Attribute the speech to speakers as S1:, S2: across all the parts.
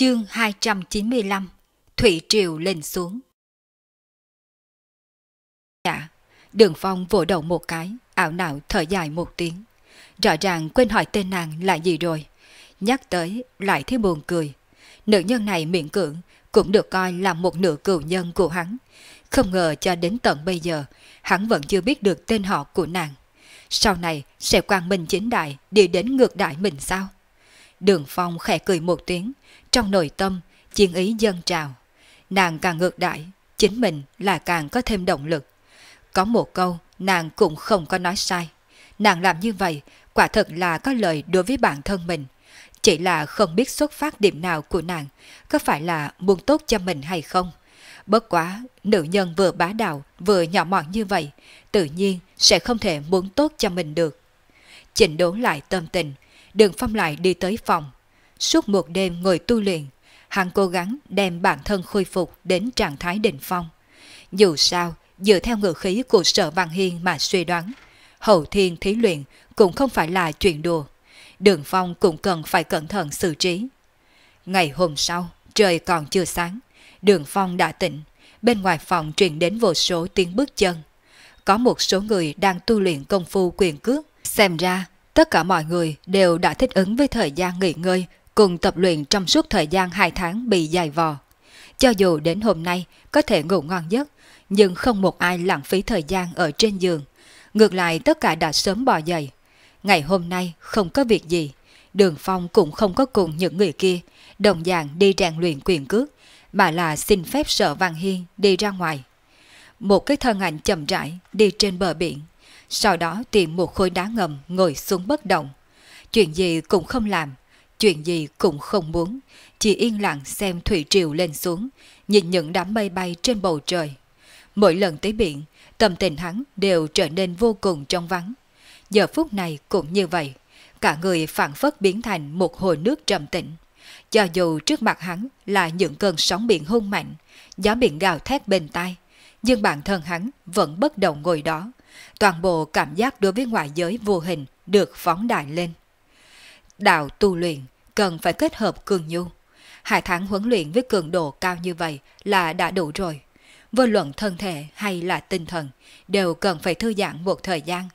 S1: Chương 295 Thủy Triều lên xuống Dạ, đường phong vỗ đầu một cái, ảo não thở dài một tiếng. Rõ ràng quên hỏi tên nàng là gì rồi. Nhắc tới lại thấy buồn cười. Nữ nhân này miệng cưỡng cũng được coi là một nửa cựu nhân của hắn. Không ngờ cho đến tận bây giờ, hắn vẫn chưa biết được tên họ của nàng. Sau này sẽ quang minh chính đại đi đến ngược đại mình sao? Đường Phong khẽ cười một tiếng, trong nội tâm, chiến ý dâng trào. Nàng càng ngược đại, chính mình là càng có thêm động lực. Có một câu, nàng cũng không có nói sai. Nàng làm như vậy, quả thật là có lợi đối với bản thân mình. Chỉ là không biết xuất phát điểm nào của nàng, có phải là muốn tốt cho mình hay không. Bất quá, nữ nhân vừa bá đạo, vừa nhỏ mọn như vậy, tự nhiên sẽ không thể muốn tốt cho mình được. Chỉnh đốn lại tâm tình, đường phong lại đi tới phòng, Suốt một đêm ngồi tu luyện, hắn cố gắng đem bản thân khôi phục đến trạng thái đỉnh phong. Dù sao, dựa theo ngữ khí của sở văn hiên mà suy đoán, hậu thiên thí luyện cũng không phải là chuyện đùa. Đường phong cũng cần phải cẩn thận xử trí. Ngày hôm sau, trời còn chưa sáng, đường phong đã tỉnh, bên ngoài phòng truyền đến vô số tiếng bước chân. Có một số người đang tu luyện công phu quyền cước, xem ra tất cả mọi người đều đã thích ứng với thời gian nghỉ ngơi cùng tập luyện trong suốt thời gian 2 tháng bị dài vò. Cho dù đến hôm nay có thể ngủ ngon giấc, nhưng không một ai lãng phí thời gian ở trên giường. Ngược lại tất cả đã sớm bò dậy. Ngày hôm nay không có việc gì. Đường Phong cũng không có cùng những người kia, đồng dạng đi rèn luyện quyền cước, mà là xin phép sợ Văn Hiên đi ra ngoài. Một cái thân ảnh chậm rãi đi trên bờ biển, sau đó tìm một khối đá ngầm ngồi xuống bất động. Chuyện gì cũng không làm, chuyện gì cũng không muốn, chỉ yên lặng xem thủy triều lên xuống, nhìn những đám mây bay trên bầu trời. Mỗi lần tới biển, tâm tình hắn đều trở nên vô cùng trong vắng. Giờ phút này cũng như vậy, cả người phản phất biến thành một hồ nước trầm tĩnh. Cho dù trước mặt hắn là những cơn sóng biển hung mạnh, gió biển gào thét bên tai, nhưng bản thân hắn vẫn bất động ngồi đó. Toàn bộ cảm giác đối với ngoại giới vô hình được phóng đại lên. Đạo tu luyện cần phải kết hợp cường nhu. Hai tháng huấn luyện với cường độ cao như vậy là đã đủ rồi. Vô luận thân thể hay là tinh thần đều cần phải thư giãn một thời gian.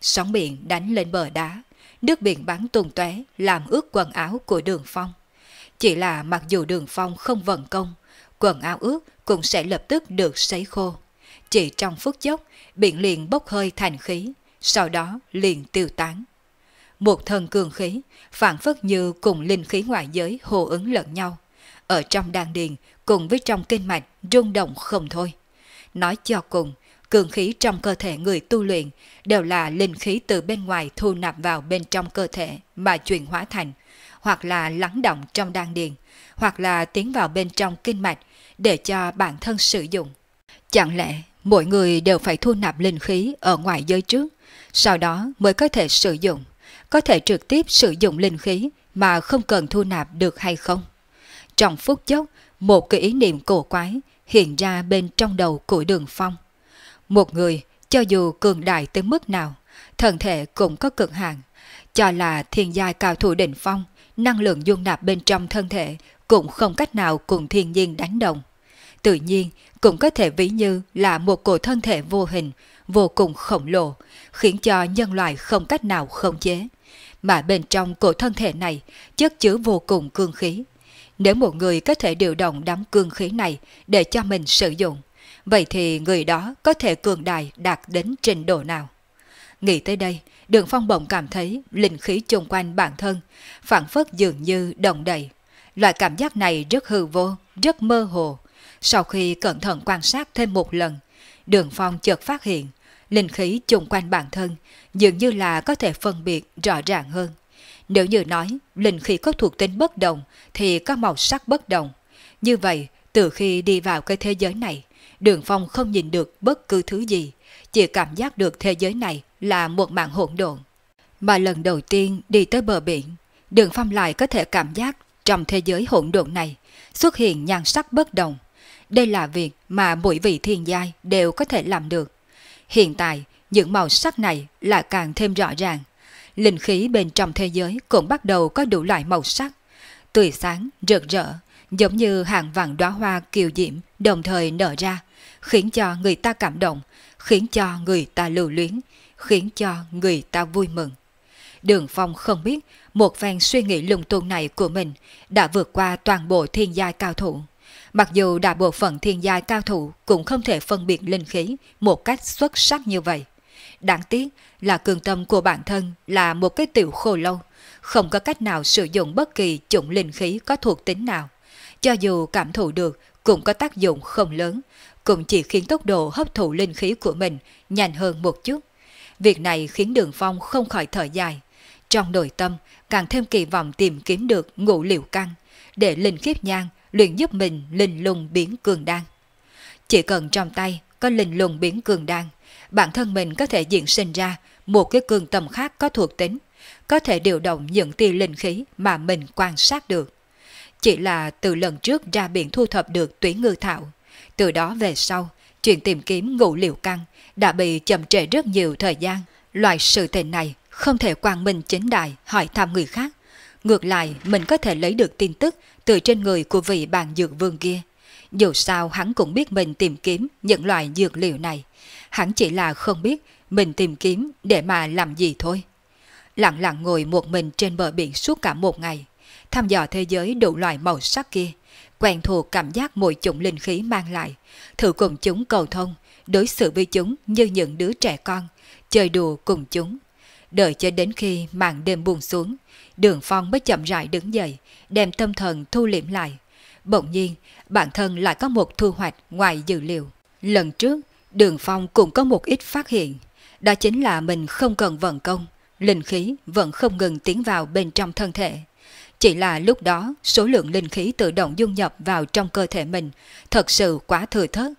S1: Sóng biển đánh lên bờ đá, nước biển bắn tung tóe làm ướt quần áo của đường phong. Chỉ là mặc dù đường phong không vận công, quần áo ướt cũng sẽ lập tức được sấy khô. Chỉ trong phút chốc, biển liền bốc hơi thành khí, sau đó liền tiêu tán một thân cường khí, phản phất như cùng linh khí ngoại giới hô ứng lẫn nhau. Ở trong đan điền cùng với trong kinh mạch rung động không thôi. Nói cho cùng, cường khí trong cơ thể người tu luyện đều là linh khí từ bên ngoài thu nạp vào bên trong cơ thể mà chuyển hóa thành, hoặc là lắng động trong đan điền, hoặc là tiến vào bên trong kinh mạch để cho bản thân sử dụng. Chẳng lẽ mỗi người đều phải thu nạp linh khí ở ngoài giới trước, sau đó mới có thể sử dụng? có thể trực tiếp sử dụng linh khí mà không cần thu nạp được hay không. Trong phút chốc, một cái ý niệm cổ quái hiện ra bên trong đầu của đường phong. Một người, cho dù cường đại tới mức nào, thần thể cũng có cực hạn, cho là thiên giai cao thủ đỉnh phong, năng lượng dung nạp bên trong thân thể cũng không cách nào cùng thiên nhiên đánh đồng. Tự nhiên, cũng có thể ví như là một cổ thân thể vô hình, vô cùng khổng lồ, khiến cho nhân loại không cách nào khống chế mà bên trong cổ thân thể này chất chứa vô cùng cương khí. Nếu một người có thể điều động đám cương khí này để cho mình sử dụng, vậy thì người đó có thể cường đại đạt đến trình độ nào? Nghĩ tới đây, Đường Phong bỗng cảm thấy linh khí chung quanh bản thân, phản phất dường như động đầy. Loại cảm giác này rất hư vô, rất mơ hồ. Sau khi cẩn thận quan sát thêm một lần, Đường Phong chợt phát hiện linh khí chung quanh bản thân dường như là có thể phân biệt rõ ràng hơn. Nếu như nói linh khí có thuộc tính bất đồng thì có màu sắc bất đồng. Như vậy, từ khi đi vào cái thế giới này, Đường Phong không nhìn được bất cứ thứ gì, chỉ cảm giác được thế giới này là một mạng hỗn độn. Mà lần đầu tiên đi tới bờ biển, Đường Phong lại có thể cảm giác trong thế giới hỗn độn này xuất hiện nhan sắc bất đồng. Đây là việc mà mỗi vị thiên giai đều có thể làm được. Hiện tại, những màu sắc này lại càng thêm rõ ràng. Linh khí bên trong thế giới cũng bắt đầu có đủ loại màu sắc. Tươi sáng, rực rỡ, giống như hàng vạn đóa hoa kiều diễm đồng thời nở ra, khiến cho người ta cảm động, khiến cho người ta lưu luyến, khiến cho người ta vui mừng. Đường Phong không biết một phen suy nghĩ lung tung này của mình đã vượt qua toàn bộ thiên giai cao thủ. Mặc dù đại bộ phận thiên giai cao thủ cũng không thể phân biệt linh khí một cách xuất sắc như vậy. Đáng tiếc là cường tâm của bản thân là một cái tiểu khô lâu, không có cách nào sử dụng bất kỳ chủng linh khí có thuộc tính nào. Cho dù cảm thụ được cũng có tác dụng không lớn, cũng chỉ khiến tốc độ hấp thụ linh khí của mình nhanh hơn một chút. Việc này khiến đường phong không khỏi thở dài. Trong nội tâm, càng thêm kỳ vọng tìm kiếm được ngũ liệu căn, để linh khiếp nhang luyện giúp mình linh lùng biến cường đan. Chỉ cần trong tay có linh lùng biến cường đan, bản thân mình có thể diễn sinh ra một cái cường tầm khác có thuộc tính, có thể điều động những tia linh khí mà mình quan sát được. Chỉ là từ lần trước ra biển thu thập được tuyến ngư thảo, từ đó về sau, chuyện tìm kiếm ngũ liệu căn đã bị chậm trễ rất nhiều thời gian. Loại sự tình này không thể quang minh chính đại hỏi thăm người khác Ngược lại, mình có thể lấy được tin tức từ trên người của vị bàn dược vương kia. Dù sao hắn cũng biết mình tìm kiếm những loại dược liệu này. Hắn chỉ là không biết mình tìm kiếm để mà làm gì thôi. Lặng lặng ngồi một mình trên bờ biển suốt cả một ngày, thăm dò thế giới đủ loại màu sắc kia, quen thuộc cảm giác mỗi chủng linh khí mang lại, thử cùng chúng cầu thông, đối xử với chúng như những đứa trẻ con, chơi đùa cùng chúng. Đợi cho đến khi màn đêm buông xuống, Đường Phong mới chậm rãi đứng dậy, đem tâm thần thu liễm lại. Bỗng nhiên, bản thân lại có một thu hoạch ngoài dự liệu. Lần trước, Đường Phong cũng có một ít phát hiện. Đó chính là mình không cần vận công, linh khí vẫn không ngừng tiến vào bên trong thân thể. Chỉ là lúc đó số lượng linh khí tự động dung nhập vào trong cơ thể mình thật sự quá thừa thớt.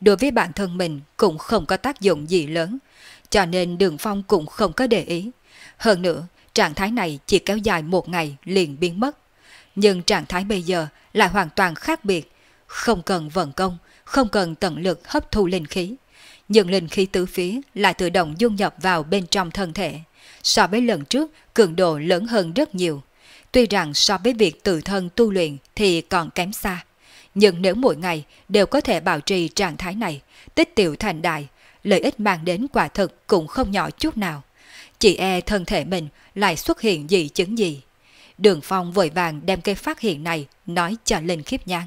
S1: Đối với bản thân mình cũng không có tác dụng gì lớn, cho nên đường phong cũng không có để ý. Hơn nữa, Trạng thái này chỉ kéo dài một ngày liền biến mất. Nhưng trạng thái bây giờ lại hoàn toàn khác biệt. Không cần vận công, không cần tận lực hấp thu linh khí. Nhưng linh khí tứ phía lại tự động dung nhập vào bên trong thân thể. So với lần trước, cường độ lớn hơn rất nhiều. Tuy rằng so với việc tự thân tu luyện thì còn kém xa. Nhưng nếu mỗi ngày đều có thể bảo trì trạng thái này, tích tiểu thành đại, lợi ích mang đến quả thực cũng không nhỏ chút nào. Chỉ e thân thể mình lại xuất hiện dị chứng gì. Đường Phong vội vàng đem cái phát hiện này nói cho Linh Khiếp Nhan.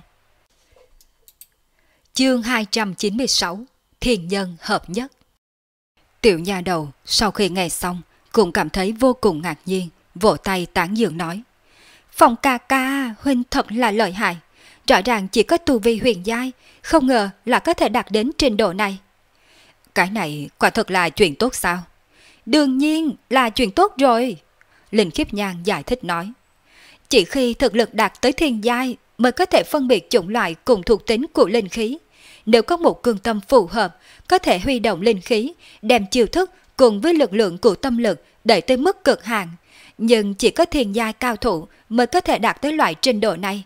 S1: Chương 296 Thiên Nhân Hợp Nhất Tiểu nhà đầu sau khi nghe xong cũng cảm thấy vô cùng ngạc nhiên, vỗ tay tán dương nói. Phong ca ca, huynh thật là lợi hại. Rõ ràng chỉ có tu vi huyền giai, không ngờ là có thể đạt đến trình độ này. Cái này quả thật là chuyện tốt sao? Đương nhiên là chuyện tốt rồi. Linh Khiếp Nhan giải thích nói. Chỉ khi thực lực đạt tới thiên giai mới có thể phân biệt chủng loại cùng thuộc tính của linh khí. Nếu có một cương tâm phù hợp, có thể huy động linh khí, đem chiêu thức cùng với lực lượng của tâm lực đẩy tới mức cực hạn. Nhưng chỉ có thiên giai cao thủ mới có thể đạt tới loại trình độ này.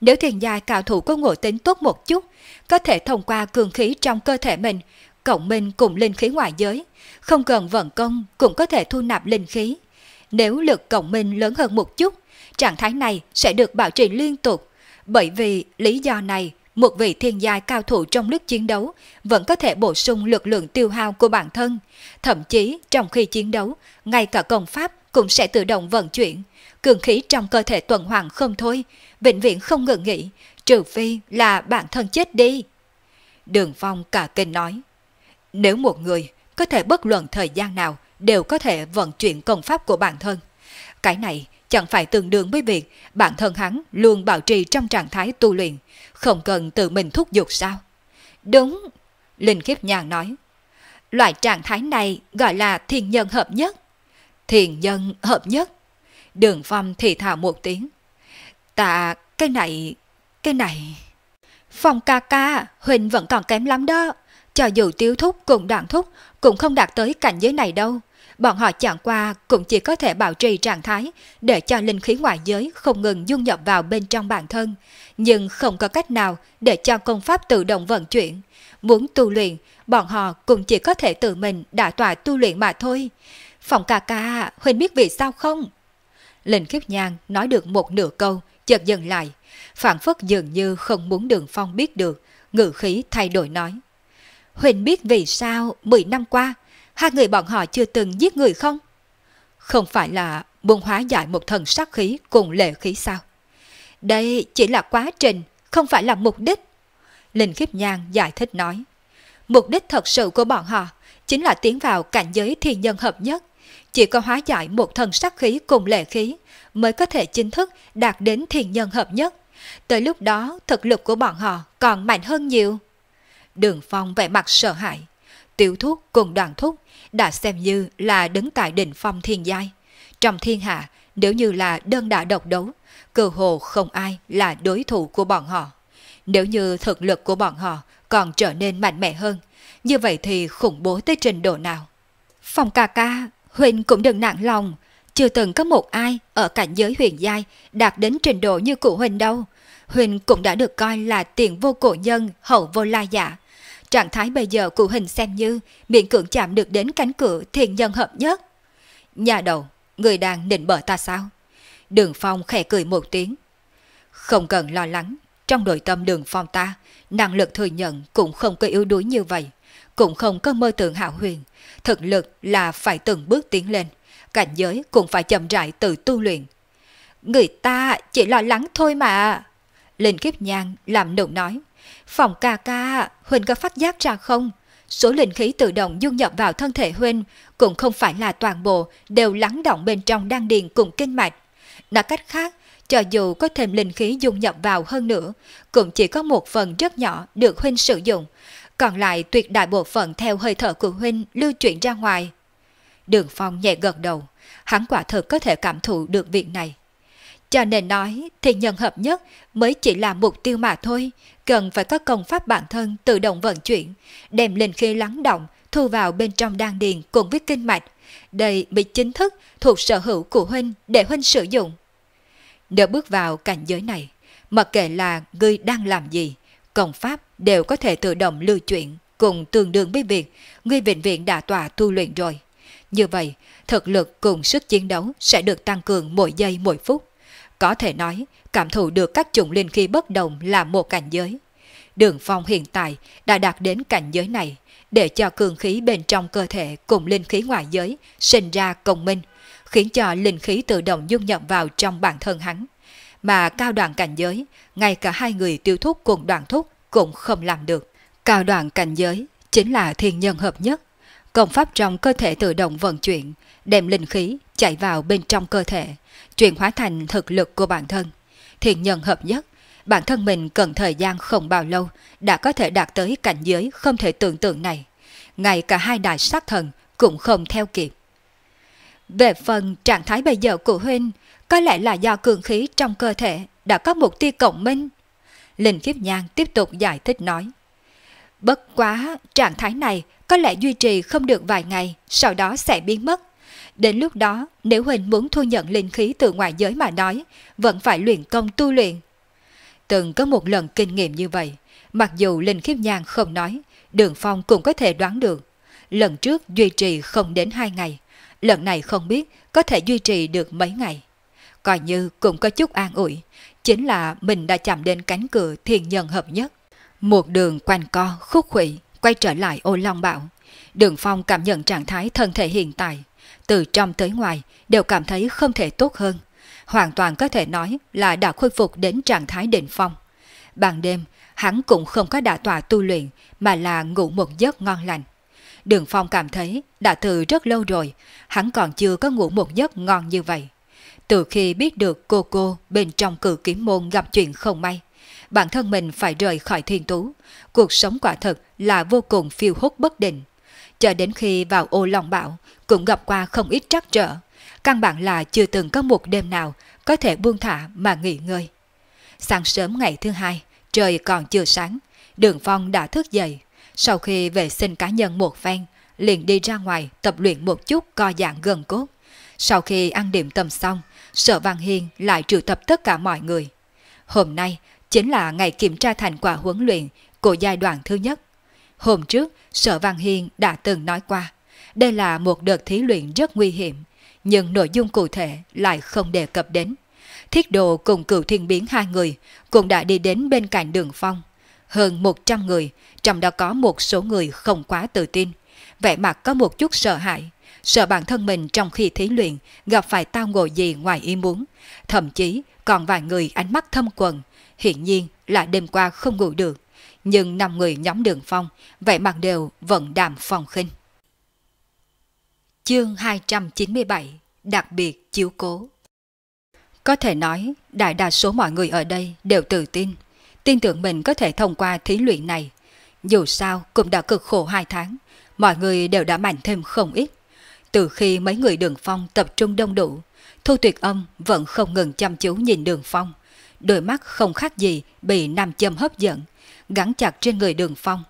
S1: Nếu thiên giai cao thủ có ngộ tính tốt một chút, có thể thông qua cường khí trong cơ thể mình, cộng minh cùng linh khí ngoại giới, không cần vận công cũng có thể thu nạp linh khí. Nếu lực cộng minh lớn hơn một chút, trạng thái này sẽ được bảo trì liên tục, bởi vì lý do này một vị thiên giai cao thủ trong lúc chiến đấu vẫn có thể bổ sung lực lượng tiêu hao của bản thân. Thậm chí trong khi chiến đấu, ngay cả công pháp cũng sẽ tự động vận chuyển. Cường khí trong cơ thể tuần hoàn không thôi, bệnh viện không ngừng nghỉ, trừ phi là bản thân chết đi. Đường Phong cả kinh nói. Nếu một người có thể bất luận thời gian nào đều có thể vận chuyển công pháp của bản thân, cái này chẳng phải tương đương với việc bản thân hắn luôn bảo trì trong trạng thái tu luyện, không cần tự mình thúc giục sao? Đúng, Linh Khiếp Nhàn nói. Loại trạng thái này gọi là thiền nhân hợp nhất. Thiền nhân hợp nhất. Đường Phong thì thào một tiếng. Tạ, cái này, cái này. Phong ca ca, Huỳnh vẫn còn kém lắm đó. Cho dù tiêu thúc cùng đoạn thúc cũng không đạt tới cảnh giới này đâu. Bọn họ chẳng qua cũng chỉ có thể bảo trì trạng thái để cho linh khí ngoại giới không ngừng dung nhập vào bên trong bản thân, nhưng không có cách nào để cho công pháp tự động vận chuyển. Muốn tu luyện, bọn họ cũng chỉ có thể tự mình đả tỏa tu luyện mà thôi. Phòng ca ca, Huynh biết vì sao không? Linh khiếp nhang nói được một nửa câu, chợt dừng lại. Phản phất dường như không muốn đường phong biết được, ngữ khí thay đổi nói. Huỳnh biết vì sao 10 năm qua, hai người bọn họ chưa từng giết người không? Không phải là muốn hóa giải một thần sát khí cùng lệ khí sao? Đây chỉ là quá trình, không phải là mục đích. Linh Khiếp Nhan giải thích nói. Mục đích thật sự của bọn họ chính là tiến vào cảnh giới thiên nhân hợp nhất. Chỉ có hóa giải một thần sát khí cùng lệ khí mới có thể chính thức đạt đến thiên nhân hợp nhất. Tới lúc đó thực lực của bọn họ còn mạnh hơn nhiều. Đường Phong vẻ mặt sợ hãi. Tiểu thúc cùng đoàn thúc đã xem như là đứng tại đỉnh phong thiên giai. Trong thiên hạ, nếu như là đơn đả độc đấu, cơ hồ không ai là đối thủ của bọn họ. Nếu như thực lực của bọn họ còn trở nên mạnh mẽ hơn, như vậy thì khủng bố tới trình độ nào? Phong ca ca, Huynh cũng đừng nặng lòng, chưa từng có một ai ở cảnh giới huyền giai đạt đến trình độ như cụ Huynh đâu. Huynh cũng đã được coi là tiền vô cổ nhân, hậu vô la giả. Trạng thái bây giờ của hình xem như miệng cưỡng chạm được đến cánh cửa thiên nhân hợp nhất. Nhà đầu, người đang định bỡ ta sao? Đường Phong khẽ cười một tiếng. Không cần lo lắng, trong nội tâm đường Phong ta, năng lực thừa nhận cũng không có yếu đuối như vậy. Cũng không có mơ tưởng hảo huyền. Thực lực là phải từng bước tiến lên. Cảnh giới cũng phải chậm rãi từ tu luyện. Người ta chỉ lo lắng thôi mà. Linh kiếp nhang làm nụ nói. Phòng ca ca, Huynh có phát giác ra không? Số linh khí tự động dung nhập vào thân thể Huynh cũng không phải là toàn bộ đều lắng động bên trong đan điền cùng kinh mạch. Nói cách khác, cho dù có thêm linh khí dung nhập vào hơn nữa, cũng chỉ có một phần rất nhỏ được Huynh sử dụng, còn lại tuyệt đại bộ phận theo hơi thở của Huynh lưu chuyển ra ngoài. Đường Phong nhẹ gật đầu, hắn quả thực có thể cảm thụ được việc này. Cho nên nói thì nhân hợp nhất mới chỉ là mục tiêu mà thôi, cần phải có công pháp bản thân tự động vận chuyển, đem linh khí lắng động, thu vào bên trong đan điền cùng với kinh mạch. Đây bị chính thức thuộc sở hữu của huynh để huynh sử dụng. Nếu bước vào cảnh giới này, mặc kệ là ngươi đang làm gì, công pháp đều có thể tự động lưu chuyển cùng tương đương với việc ngươi vĩnh viện đã tòa tu luyện rồi. Như vậy, thực lực cùng sức chiến đấu sẽ được tăng cường mỗi giây mỗi phút. Có thể nói, cảm thụ được các chủng linh khí bất đồng là một cảnh giới. Đường Phong hiện tại đã đạt đến cảnh giới này để cho cường khí bên trong cơ thể cùng linh khí ngoại giới sinh ra công minh, khiến cho linh khí tự động dung nhập vào trong bản thân hắn. Mà cao đoạn cảnh giới, ngay cả hai người tiêu thúc cùng đoạn thúc cũng không làm được. Cao đoạn cảnh giới chính là thiên nhân hợp nhất. Công pháp trong cơ thể tự động vận chuyển, đem linh khí chạy vào bên trong cơ thể, chuyển hóa thành thực lực của bản thân. thiện nhân hợp nhất, bản thân mình cần thời gian không bao lâu đã có thể đạt tới cảnh giới không thể tưởng tượng này. Ngay cả hai đại sát thần cũng không theo kịp. Về phần trạng thái bây giờ của Huynh, có lẽ là do cường khí trong cơ thể đã có một tia cộng minh. Linh Kiếp Nhan tiếp tục giải thích nói. Bất quá, trạng thái này có lẽ duy trì không được vài ngày, sau đó sẽ biến mất. Đến lúc đó, nếu Huỳnh muốn thu nhận linh khí từ ngoại giới mà nói, vẫn phải luyện công tu luyện. Từng có một lần kinh nghiệm như vậy, mặc dù Linh Khiếp Nhan không nói, Đường Phong cũng có thể đoán được. Lần trước duy trì không đến hai ngày, lần này không biết có thể duy trì được mấy ngày. Coi như cũng có chút an ủi, chính là mình đã chạm đến cánh cửa thiên nhân hợp nhất. Một đường quanh co, khúc khuỷu quay trở lại ô long bạo. Đường Phong cảm nhận trạng thái thân thể hiện tại từ trong tới ngoài đều cảm thấy không thể tốt hơn. Hoàn toàn có thể nói là đã khôi phục đến trạng thái đỉnh phong. Ban đêm, hắn cũng không có đả tòa tu luyện mà là ngủ một giấc ngon lành. Đường Phong cảm thấy đã từ rất lâu rồi, hắn còn chưa có ngủ một giấc ngon như vậy. Từ khi biết được cô cô bên trong cử kiếm môn gặp chuyện không may, bản thân mình phải rời khỏi thiên tú, cuộc sống quả thật là vô cùng phiêu hốt bất định. Cho đến khi vào ô long bão, cũng gặp qua không ít trắc trở. Căn bản là chưa từng có một đêm nào có thể buông thả mà nghỉ ngơi. Sáng sớm ngày thứ hai, trời còn chưa sáng, đường phong đã thức dậy. Sau khi vệ sinh cá nhân một phen, liền đi ra ngoài tập luyện một chút co dạng gần cốt. Sau khi ăn điểm tâm xong, Sở Văn Hiên lại triệu tập tất cả mọi người. Hôm nay chính là ngày kiểm tra thành quả huấn luyện của giai đoạn thứ nhất. Hôm trước, Sở Văn Hiên đã từng nói qua, đây là một đợt thí luyện rất nguy hiểm, nhưng nội dung cụ thể lại không đề cập đến. Thiết đồ cùng cựu thiên biến hai người cũng đã đi đến bên cạnh đường phong. Hơn 100 người, trong đó có một số người không quá tự tin. Vẻ mặt có một chút sợ hãi, sợ bản thân mình trong khi thí luyện gặp phải tao ngộ gì ngoài ý muốn. Thậm chí còn vài người ánh mắt thâm quần, hiển nhiên là đêm qua không ngủ được nhưng năm người nhóm đường phong, vẻ mặt đều vẫn đàm phong khinh. Chương 297 Đặc biệt chiếu cố Có thể nói, đại đa số mọi người ở đây đều tự tin, tin tưởng mình có thể thông qua thí luyện này. Dù sao cũng đã cực khổ hai tháng, mọi người đều đã mạnh thêm không ít. Từ khi mấy người đường phong tập trung đông đủ, Thu Tuyệt Âm vẫn không ngừng chăm chú nhìn đường phong. Đôi mắt không khác gì bị nam châm hấp dẫn, gắn chặt trên người đường phong.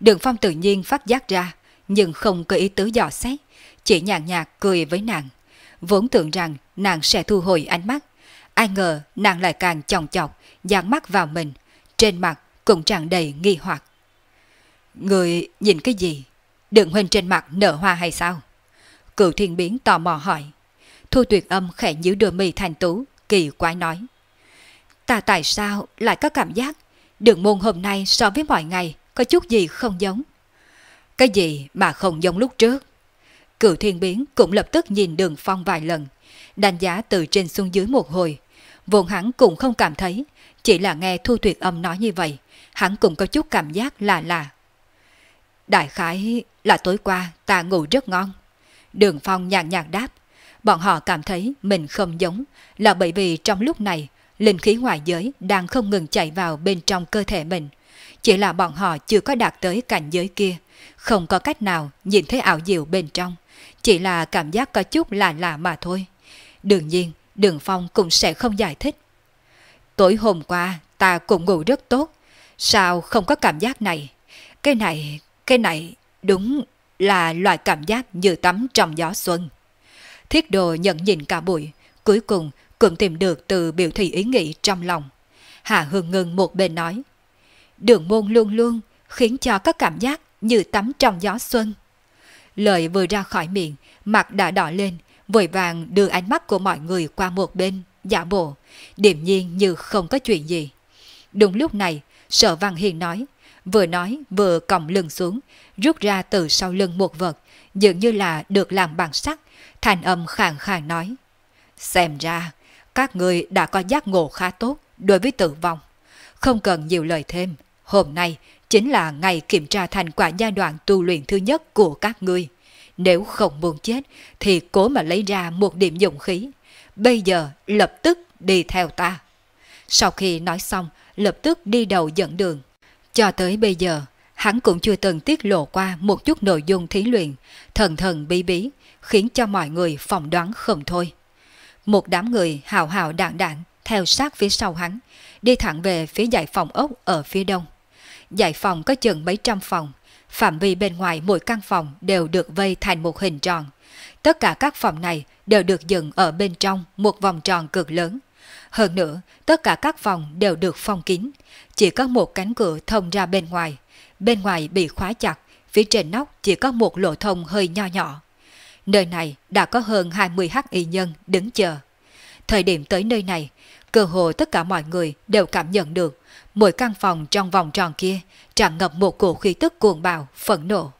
S1: Đường phong tự nhiên phát giác ra, nhưng không có ý tứ dò xét, chỉ nhàn nhạt cười với nàng. Vốn tưởng rằng nàng sẽ thu hồi ánh mắt, ai ngờ nàng lại càng chồng chọc, dán mắt vào mình, trên mặt cũng tràn đầy nghi hoặc. Người nhìn cái gì? Đường huynh trên mặt nở hoa hay sao? Cựu thiên biến tò mò hỏi. Thu tuyệt âm khẽ nhíu đôi mì thành tú, kỳ quái nói. Ta tại sao lại có cảm giác Đường môn hôm nay so với mọi ngày có chút gì không giống. Cái gì mà không giống lúc trước? Cựu thiên biến cũng lập tức nhìn đường phong vài lần, đánh giá từ trên xuống dưới một hồi. Vốn hắn cũng không cảm thấy, chỉ là nghe thu tuyệt âm nói như vậy, hắn cũng có chút cảm giác lạ lạ. Đại khái là tối qua ta ngủ rất ngon. Đường phong nhàn nhạt đáp, bọn họ cảm thấy mình không giống là bởi vì trong lúc này linh khí ngoại giới đang không ngừng chạy vào bên trong cơ thể mình. Chỉ là bọn họ chưa có đạt tới cảnh giới kia, không có cách nào nhìn thấy ảo diệu bên trong. Chỉ là cảm giác có chút lạ lạ mà thôi. Đương nhiên, Đường Phong cũng sẽ không giải thích. Tối hôm qua, ta cũng ngủ rất tốt. Sao không có cảm giác này? Cái này, cái này, đúng là loại cảm giác như tắm trong gió xuân. Thiết đồ nhận nhìn cả bụi, cuối cùng cũng tìm được từ biểu thị ý nghĩ trong lòng. Hạ Hương Ngân một bên nói, đường môn luôn luôn khiến cho có cảm giác như tắm trong gió xuân. Lời vừa ra khỏi miệng, mặt đã đỏ lên, vội vàng đưa ánh mắt của mọi người qua một bên, giả bộ, điềm nhiên như không có chuyện gì. Đúng lúc này, sở văn hiền nói, vừa nói vừa còng lưng xuống, rút ra từ sau lưng một vật, dường như là được làm bằng sắt, thành âm khàn khàn nói. Xem ra, các ngươi đã có giác ngộ khá tốt đối với tử vong. Không cần nhiều lời thêm, hôm nay chính là ngày kiểm tra thành quả giai đoạn tu luyện thứ nhất của các ngươi. Nếu không muốn chết thì cố mà lấy ra một điểm dụng khí. Bây giờ lập tức đi theo ta. Sau khi nói xong, lập tức đi đầu dẫn đường. Cho tới bây giờ, hắn cũng chưa từng tiết lộ qua một chút nội dung thí luyện, thần thần bí bí, khiến cho mọi người phỏng đoán không thôi. Một đám người hào hào đạn đạn theo sát phía sau hắn, đi thẳng về phía giải phòng ốc ở phía đông. Giải phòng có chừng mấy trăm phòng, phạm vi bên ngoài mỗi căn phòng đều được vây thành một hình tròn. Tất cả các phòng này đều được dựng ở bên trong một vòng tròn cực lớn. Hơn nữa, tất cả các phòng đều được phong kín, chỉ có một cánh cửa thông ra bên ngoài. Bên ngoài bị khóa chặt, phía trên nóc chỉ có một lỗ thông hơi nho nhỏ. Nơi này đã có hơn 20 hắc y nhân đứng chờ. Thời điểm tới nơi này, cơ hồ tất cả mọi người đều cảm nhận được mỗi căn phòng trong vòng tròn kia tràn ngập một cổ khí tức cuồng bạo, phẫn nộ.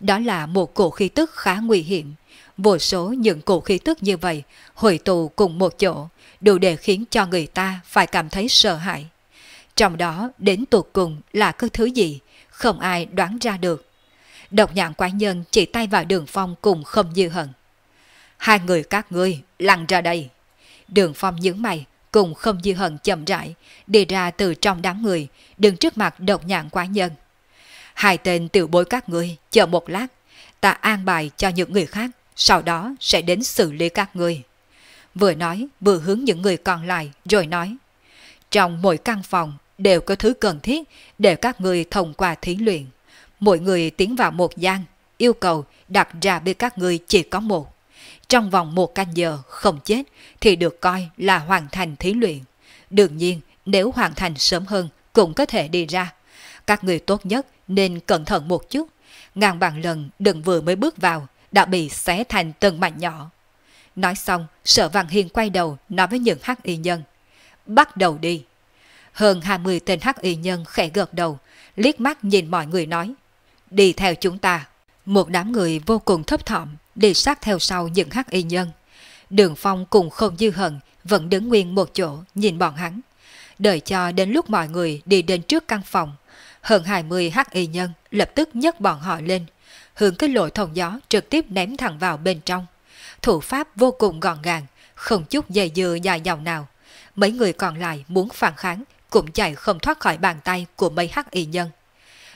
S1: Đó là một cổ khí tức khá nguy hiểm. Vô số những cổ khí tức như vậy hội tụ cùng một chỗ, đủ để khiến cho người ta phải cảm thấy sợ hãi. Trong đó đến tuột cùng là cái thứ gì, không ai đoán ra được độc nhãn quái nhân chỉ tay vào đường phong cùng không dư hận. Hai người các ngươi, lặn ra đây. Đường phong nhướng mày, cùng không dư hận chậm rãi, đi ra từ trong đám người, đứng trước mặt độc nhãn quái nhân. Hai tên tiểu bối các ngươi, chờ một lát, ta an bài cho những người khác, sau đó sẽ đến xử lý các ngươi. Vừa nói, vừa hướng những người còn lại, rồi nói. Trong mỗi căn phòng đều có thứ cần thiết để các ngươi thông qua thí luyện. Mỗi người tiến vào một gian, yêu cầu đặt ra với các người chỉ có một. Trong vòng một canh giờ không chết thì được coi là hoàn thành thí luyện. Đương nhiên, nếu hoàn thành sớm hơn cũng có thể đi ra. Các người tốt nhất nên cẩn thận một chút. Ngàn vạn lần đừng vừa mới bước vào đã bị xé thành từng mảnh nhỏ. Nói xong, sở văn hiên quay đầu nói với những hắc y nhân. Bắt đầu đi. Hơn 20 tên hắc y nhân khẽ gợt đầu, liếc mắt nhìn mọi người nói đi theo chúng ta. Một đám người vô cùng thấp thỏm, đi sát theo sau những hắc y nhân. Đường Phong cùng không dư hận, vẫn đứng nguyên một chỗ nhìn bọn hắn. Đợi cho đến lúc mọi người đi đến trước căn phòng, hơn 20 hắc y nhân lập tức nhấc bọn họ lên, hướng cái lỗ thông gió trực tiếp ném thẳng vào bên trong. Thủ pháp vô cùng gọn gàng, không chút dây dưa dài dòng nào. Mấy người còn lại muốn phản kháng cũng chạy không thoát khỏi bàn tay của mấy hắc y nhân.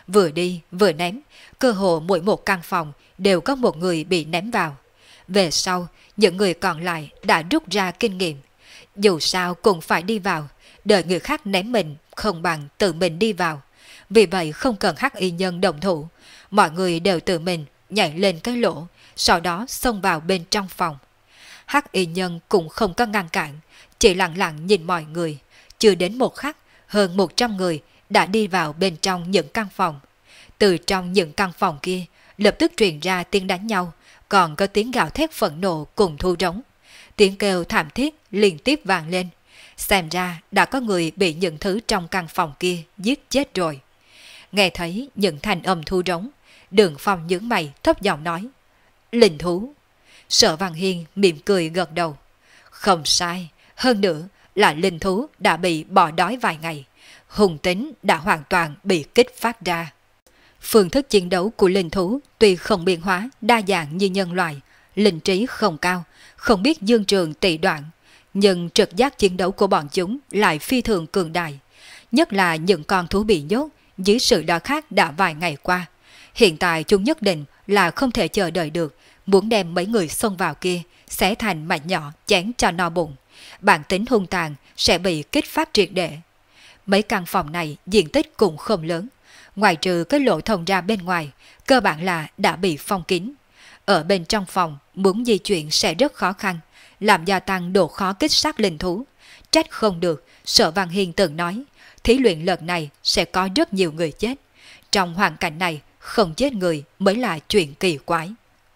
S1: Vừa đi, vừa ném, cơ hồ mỗi một căn phòng đều có một người bị ném vào. Về sau, những người còn lại đã rút ra kinh nghiệm. Dù sao cũng phải đi vào, đợi người khác ném mình không bằng tự mình đi vào. Vì vậy không cần hắc y nhân đồng thủ, mọi người đều tự mình nhảy lên cái lỗ, sau đó xông vào bên trong phòng. Hắc y nhân cũng không có ngăn cản, chỉ lặng lặng nhìn mọi người. Chưa đến một khắc, hơn 100 người đã đi vào bên trong những căn phòng. Từ trong những căn phòng kia, lập tức truyền ra tiếng đánh nhau, còn có tiếng gào thét phẫn nộ cùng thu rống. Tiếng kêu thảm thiết liên tiếp vang lên. Xem ra đã có người bị những thứ trong căn phòng kia giết chết rồi. Nghe thấy những thanh âm thu rống, đường phong những mày thấp giọng nói. Linh thú. Sở Văn Hiên mỉm cười gật đầu. Không sai, hơn nữa là linh thú đã bị bỏ đói vài ngày hùng tính đã hoàn toàn bị kích phát ra. Phương thức chiến đấu của linh thú tuy không biến hóa, đa dạng như nhân loại, linh trí không cao, không biết dương trường tỷ đoạn, nhưng trực giác chiến đấu của bọn chúng lại phi thường cường đại, nhất là những con thú bị nhốt dưới sự đo khác đã vài ngày qua. Hiện tại chúng nhất định là không thể chờ đợi được, muốn đem mấy người xông vào kia, xé thành mảnh nhỏ chén cho no bụng. Bản tính hung tàn sẽ bị kích phát triệt để. Mấy căn phòng này diện tích cũng không lớn. Ngoài trừ cái lỗ thông ra bên ngoài, cơ bản là đã bị phong kín. Ở bên trong phòng, muốn di chuyển sẽ rất khó khăn, làm gia tăng độ khó kích sát linh thú. Trách không được, sợ Văn Hiên từng nói, thí luyện lần này sẽ có rất nhiều người chết. Trong hoàn cảnh này, không chết người mới là chuyện kỳ quái.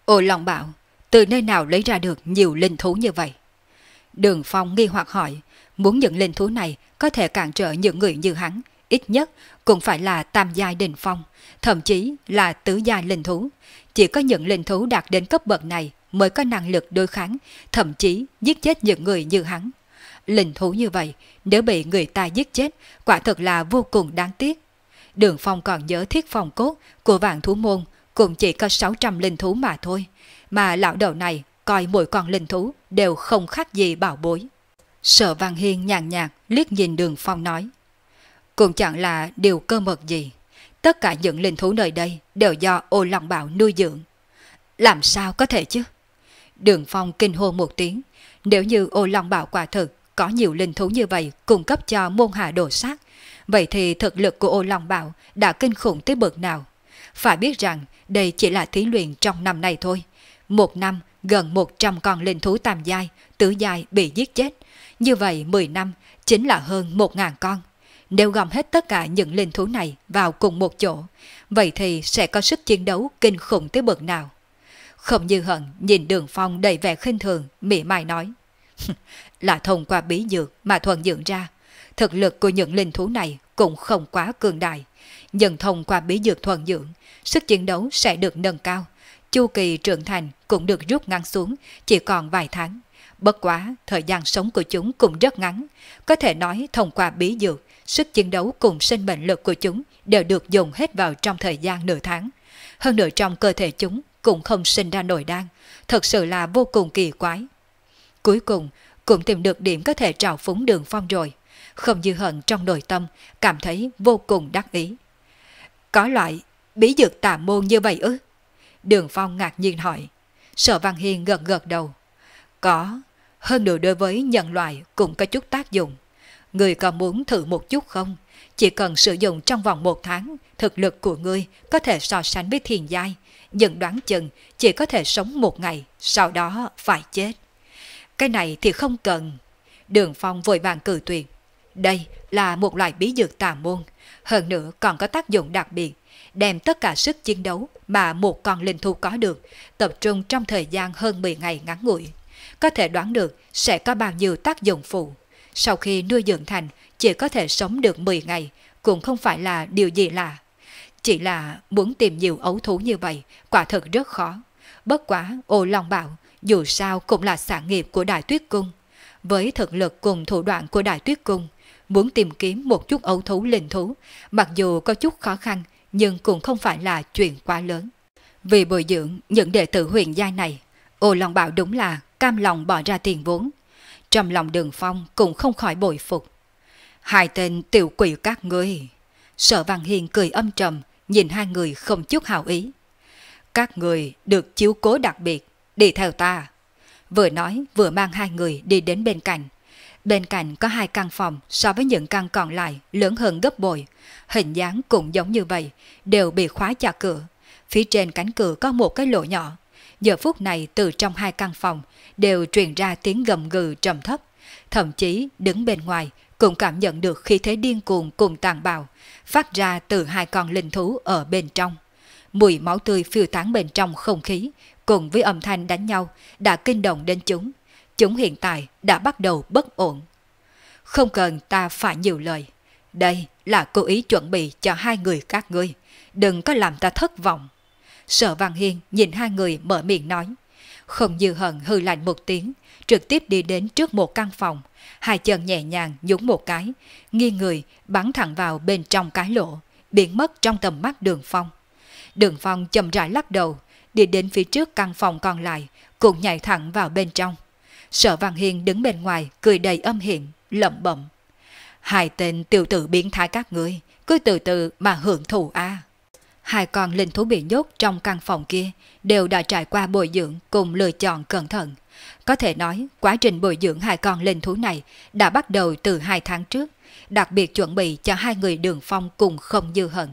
S1: Ô lòng bảo, từ nơi nào lấy ra được nhiều linh thú như vậy? Đường Phong nghi hoặc hỏi, muốn những linh thú này có thể cản trở những người như hắn, ít nhất cũng phải là tam giai đình phong, thậm chí là tứ giai linh thú. Chỉ có những linh thú đạt đến cấp bậc này mới có năng lực đối kháng, thậm chí giết chết những người như hắn. Linh thú như vậy, nếu bị người ta giết chết, quả thật là vô cùng đáng tiếc. Đường Phong còn nhớ thiết phòng cốt của vạn thú môn cũng chỉ có 600 linh thú mà thôi, mà lão đầu này coi mỗi con linh thú đều không khác gì bảo bối. Sở Văn Hiên nhàn nhạt liếc nhìn đường phong nói. Cũng chẳng là điều cơ mật gì. Tất cả những linh thú nơi đây đều do ô long bảo nuôi dưỡng. Làm sao có thể chứ? Đường phong kinh hô một tiếng. Nếu như ô long bảo quả thực có nhiều linh thú như vậy cung cấp cho môn hạ đồ sát, vậy thì thực lực của ô long bảo đã kinh khủng tới bậc nào. Phải biết rằng đây chỉ là thí luyện trong năm này thôi. Một năm, gần 100 con linh thú tam giai, tứ giai bị giết chết, như vậy 10 năm chính là hơn 1.000 con. Nếu gom hết tất cả những linh thú này vào cùng một chỗ, vậy thì sẽ có sức chiến đấu kinh khủng tới bậc nào. Không như hận nhìn đường phong đầy vẻ khinh thường, mỉa mai nói. là thông qua bí dược mà thuần dưỡng ra. Thực lực của những linh thú này cũng không quá cường đại. Nhưng thông qua bí dược thuần dưỡng, sức chiến đấu sẽ được nâng cao. Chu kỳ trưởng thành cũng được rút ngắn xuống, chỉ còn vài tháng. Bất quá, thời gian sống của chúng cũng rất ngắn. Có thể nói thông qua bí dược, sức chiến đấu cùng sinh mệnh lực của chúng đều được dùng hết vào trong thời gian nửa tháng. Hơn nữa trong cơ thể chúng cũng không sinh ra nổi đan, thật sự là vô cùng kỳ quái. Cuối cùng, cũng tìm được điểm có thể trào phúng đường phong rồi. Không dư hận trong nội tâm, cảm thấy vô cùng đắc ý. Có loại bí dược tà môn như vậy ư? Đường Phong ngạc nhiên hỏi. Sở Văn Hiên gật gật đầu. Có, hơn nữa đối với nhân loại cũng có chút tác dụng. Người có muốn thử một chút không? Chỉ cần sử dụng trong vòng một tháng, thực lực của ngươi có thể so sánh với thiền giai. Nhận đoán chừng chỉ có thể sống một ngày, sau đó phải chết. Cái này thì không cần. Đường Phong vội vàng cử tuyệt. Đây là một loại bí dược tà môn, hơn nữa còn có tác dụng đặc biệt, đem tất cả sức chiến đấu mà một con linh thú có được, tập trung trong thời gian hơn 10 ngày ngắn ngủi có thể đoán được sẽ có bao nhiêu tác dụng phụ. Sau khi nuôi dưỡng thành, chỉ có thể sống được 10 ngày, cũng không phải là điều gì lạ. Chỉ là muốn tìm nhiều ấu thú như vậy, quả thật rất khó. Bất quá, ô long bảo, dù sao cũng là sản nghiệp của Đại Tuyết Cung. Với thực lực cùng thủ đoạn của Đại Tuyết Cung, muốn tìm kiếm một chút ấu thú linh thú, mặc dù có chút khó khăn, nhưng cũng không phải là chuyện quá lớn. Vì bồi dưỡng những đệ tử huyền gia này, Ô Long Bảo đúng là cam lòng bỏ ra tiền vốn. Trong lòng đường phong cũng không khỏi bội phục. Hai tên tiểu quỷ các ngươi. Sở Văn Hiền cười âm trầm, nhìn hai người không chút hào ý. Các người được chiếu cố đặc biệt, đi theo ta. Vừa nói vừa mang hai người đi đến bên cạnh. Bên cạnh có hai căn phòng so với những căn còn lại lớn hơn gấp bội. Hình dáng cũng giống như vậy, đều bị khóa chặt cửa. Phía trên cánh cửa có một cái lỗ nhỏ, giờ phút này từ trong hai căn phòng đều truyền ra tiếng gầm gừ trầm thấp. Thậm chí đứng bên ngoài cũng cảm nhận được khí thế điên cuồng cùng tàn bạo phát ra từ hai con linh thú ở bên trong. Mùi máu tươi phiêu tán bên trong không khí cùng với âm thanh đánh nhau đã kinh động đến chúng. Chúng hiện tại đã bắt đầu bất ổn. Không cần ta phải nhiều lời. Đây là cố ý chuẩn bị cho hai người các ngươi. Đừng có làm ta thất vọng. Sở Văn Hiên nhìn hai người mở miệng nói. Không dư hận hư lạnh một tiếng, trực tiếp đi đến trước một căn phòng. Hai chân nhẹ nhàng nhúng một cái, nghiêng người bắn thẳng vào bên trong cái lỗ, biến mất trong tầm mắt đường phong. Đường phong chậm rãi lắc đầu, đi đến phía trước căn phòng còn lại, cũng nhảy thẳng vào bên trong. Sở Văn Hiên đứng bên ngoài, cười đầy âm hiểm, lẩm bẩm. Hai tên tiểu tử biến thái các ngươi, cứ từ từ mà hưởng thụ a. À hai con linh thú bị nhốt trong căn phòng kia đều đã trải qua bồi dưỡng cùng lựa chọn cẩn thận. Có thể nói, quá trình bồi dưỡng hai con linh thú này đã bắt đầu từ hai tháng trước, đặc biệt chuẩn bị cho hai người đường phong cùng không dư hận.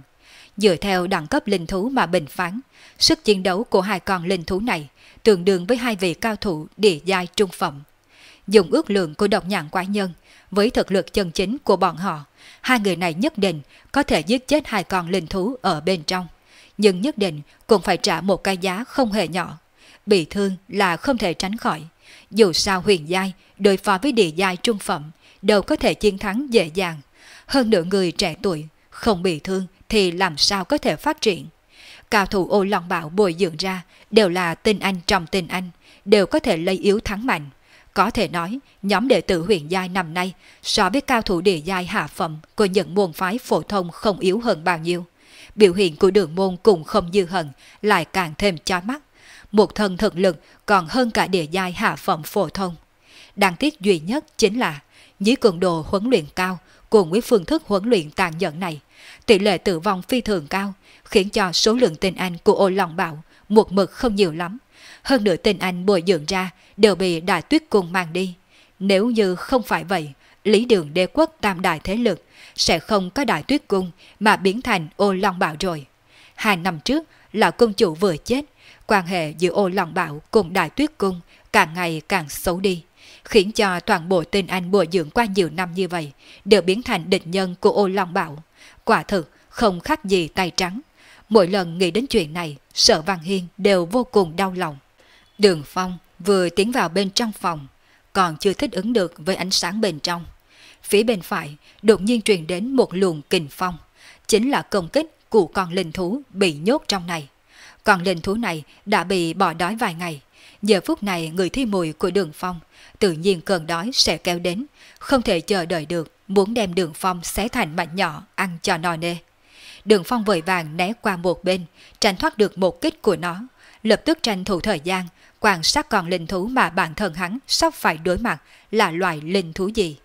S1: Dựa theo đẳng cấp linh thú mà bình phán, sức chiến đấu của hai con linh thú này tương đương với hai vị cao thủ địa giai trung phẩm. Dùng ước lượng của độc nhãn quái nhân với thực lực chân chính của bọn họ hai người này nhất định có thể giết chết hai con linh thú ở bên trong. Nhưng nhất định cũng phải trả một cái giá không hề nhỏ. Bị thương là không thể tránh khỏi. Dù sao huyền giai đối phó với địa giai trung phẩm đều có thể chiến thắng dễ dàng. Hơn nữa người trẻ tuổi không bị thương thì làm sao có thể phát triển. Cao thủ ô long bạo bồi dưỡng ra đều là tinh anh trong tinh anh, đều có thể lấy yếu thắng mạnh. Có thể nói, nhóm đệ tử huyền giai năm nay so với cao thủ địa giai hạ phẩm của những môn phái phổ thông không yếu hơn bao nhiêu. Biểu hiện của đường môn cũng không dư hận, lại càng thêm chói mắt. Một thân thực lực còn hơn cả địa giai hạ phẩm phổ thông. Đáng tiếc duy nhất chính là dưới cường độ huấn luyện cao cùng với phương thức huấn luyện tàn nhẫn này, tỷ lệ tử vong phi thường cao, khiến cho số lượng tên anh của ô lòng bảo một mực không nhiều lắm. Hơn nửa tên anh bồi dưỡng ra đều bị đại tuyết cung mang đi. Nếu như không phải vậy, lý đường đế quốc tam đại thế lực sẽ không có đại tuyết cung mà biến thành ô long bảo rồi. Hai năm trước, lão công chủ vừa chết, quan hệ giữa ô long bảo cùng đại tuyết cung càng ngày càng xấu đi, khiến cho toàn bộ tên anh bồi dưỡng qua nhiều năm như vậy đều biến thành địch nhân của ô long bảo Quả thực, không khác gì tay trắng. Mỗi lần nghĩ đến chuyện này, sở Văn Hiên đều vô cùng đau lòng. Đường Phong vừa tiến vào bên trong phòng, còn chưa thích ứng được với ánh sáng bên trong. Phía bên phải đột nhiên truyền đến một luồng kình phong, chính là công kích của con linh thú bị nhốt trong này. Con linh thú này đã bị bỏ đói vài ngày, giờ phút này người thi mùi của đường phong, tự nhiên cơn đói sẽ kéo đến, không thể chờ đợi được, muốn đem đường phong xé thành mảnh nhỏ ăn cho no nê. Đường phong vội vàng né qua một bên, tránh thoát được một kích của nó, lập tức tranh thủ thời gian quan sát con linh thú mà bản thân hắn sắp phải đối mặt là loài linh thú gì.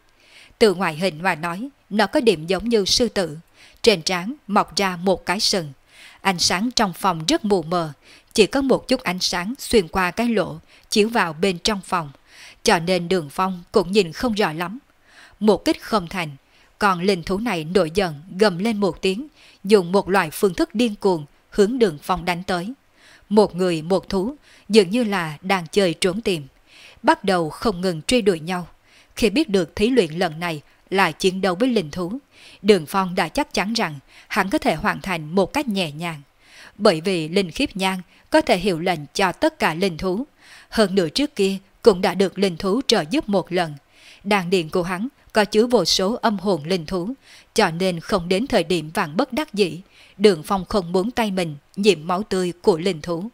S1: Từ ngoại hình mà nói, nó có điểm giống như sư tử. Trên trán mọc ra một cái sừng. Ánh sáng trong phòng rất mù mờ, chỉ có một chút ánh sáng xuyên qua cái lỗ, chiếu vào bên trong phòng. Cho nên đường phong cũng nhìn không rõ lắm. Một kích không thành, còn linh thú này nổi giận gầm lên một tiếng, dùng một loại phương thức điên cuồng hướng đường phong đánh tới một người một thú, dường như là đang chơi trốn tìm. Bắt đầu không ngừng truy đuổi nhau. Khi biết được thí luyện lần này là chiến đấu với linh thú, Đường Phong đã chắc chắn rằng hắn có thể hoàn thành một cách nhẹ nhàng. Bởi vì linh khiếp nhang có thể hiệu lệnh cho tất cả linh thú. Hơn nửa trước kia cũng đã được linh thú trợ giúp một lần. Đàn điện của hắn có chứa vô số âm hồn linh thú, cho nên không đến thời điểm vàng bất đắc dĩ, Đường Phong không muốn tay mình nhiễm máu tươi của linh thú.